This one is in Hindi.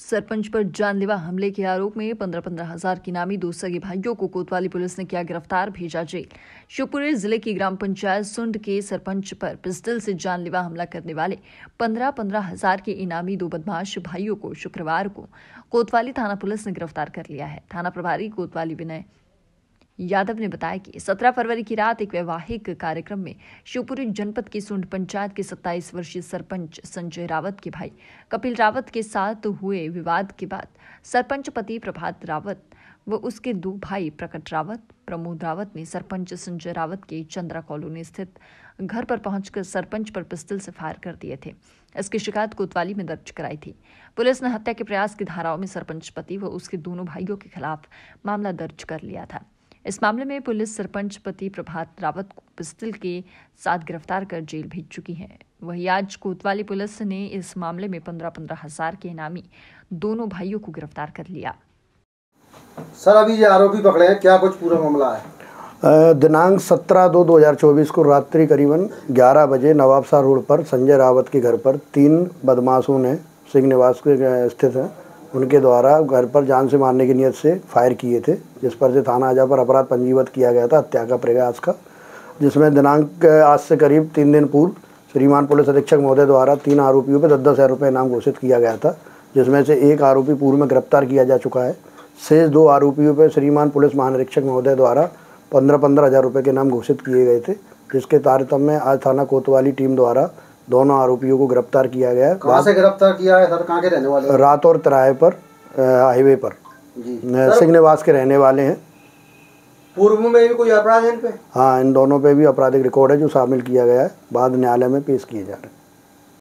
सरपंच पर जानलेवा हमले के आरोप में पंद्रह पंद्रह हजार की नामी दो सगे भाइयों को कोतवाली पुलिस ने किया गिरफ्तार भेजा जेल शिवपुरी जिले की ग्राम पंचायत सुंड के सरपंच पर पिस्टल से जानलेवा हमला करने वाले पंद्रह पंद्रह हजार के इनामी दो बदमाश भाइयों को शुक्रवार को कोतवाली थाना पुलिस ने गिरफ्तार कर लिया है थाना प्रभारी कोतवाली विनय यादव ने बताया कि 17 फरवरी की रात एक वैवाहिक कार्यक्रम में शिवपुरी जनपद की सुंड पंचायत के 27 वर्षीय सरपंच संजय रावत के भाई कपिल रावत के साथ हुए विवाद के बाद सरपंच पति प्रभात रावत व उसके दो भाई प्रकट रावत प्रमोद रावत ने सरपंच संजय रावत के चंद्रा कॉलोनी स्थित घर पर पहुंचकर सरपंच पर पिस्तल से फायर कर दिए थे इसकी शिकायत कोतवाली में दर्ज कराई थी पुलिस ने हत्या के प्रयास की धाराओं में सरपंच पति व उसके दोनों भाइयों के खिलाफ मामला दर्ज कर लिया था इस मामले में पुलिस सरपंच पति प्रभात रावत को पिस्तल के साथ गिरफ्तार कर जेल भेज चुकी है वही आज कोतवाली पुलिस ने इस मामले में पंद्रह पंद्रह हजार के इनामी दोनों भाइयों को गिरफ्तार कर लिया सर अभी ये आरोपी पकड़े हैं क्या कुछ पूरा मामला है दिनांक 17 दो 2024 को रात्रि करीबन 11 बजे नवाबसा रोड पर संजय रावत के घर पर तीन बदमाशों ने सिंह निवास के स्थित है उनके द्वारा घर पर जान से मारने की नीयत से फायर किए थे जिस पर से थाना आजा पर अपराध पंजीबद्ध किया गया था हत्या का प्रयास का जिसमें दिनांक आज से करीब तीन दिन पूर्व श्रीमान पुलिस अधीक्षक महोदय द्वारा तीन आरोपियों पर दस दस हज़ार रुपये इनाम घोषित किया गया था जिसमें से एक आरोपी पूर्व में गिरफ्तार किया जा चुका है शेष दो आरोपियों पर श्रीमान पुलिस महानिरीक्षक महोदय द्वारा पंद्रह पंद्रह हज़ार रुपये के नाम घोषित किए गए थे जिसके तारतम्य आज थाना कोतवाली टीम द्वारा दोनों आरोपियों को गिरफ्तार किया गया कहाँ से गिरफ्तार किया है सर कहाँ के रहने वाले रात और तराए पर हाईवे पर सिंह निवास के रहने वाले हैं पूर्व में भी कोई अपराध है इन पे हाँ इन दोनों पे भी आपराधिक रिकॉर्ड है जो शामिल किया गया है बाद न्यायालय में पेश किए जा रहे हैं